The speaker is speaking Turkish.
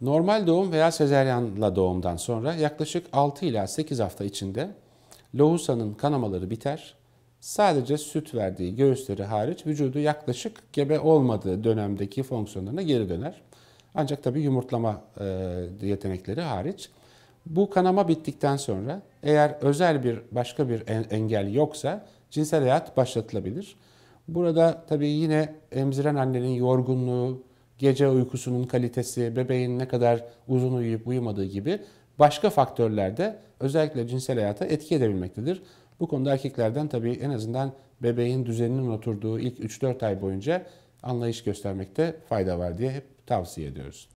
Normal doğum veya sezeryanla doğumdan sonra yaklaşık 6 ila 8 hafta içinde lohusanın kanamaları biter. Sadece süt verdiği göğüsleri hariç vücudu yaklaşık gebe olmadığı dönemdeki fonksiyonlarına geri döner. Ancak tabii yumurtlama e, yetenekleri hariç. Bu kanama bittikten sonra eğer özel bir başka bir engel yoksa cinsel hayat başlatılabilir. Burada tabii yine emziren annenin yorgunluğu, gece uykusunun kalitesi, bebeğin ne kadar uzun uyuyup uyumadığı gibi başka faktörler de özellikle cinsel hayata etki edebilmektedir. Bu konuda erkeklerden tabii en azından bebeğin düzeninin oturduğu ilk 3-4 ay boyunca anlayış göstermekte fayda var diye hep tavsiye ediyoruz.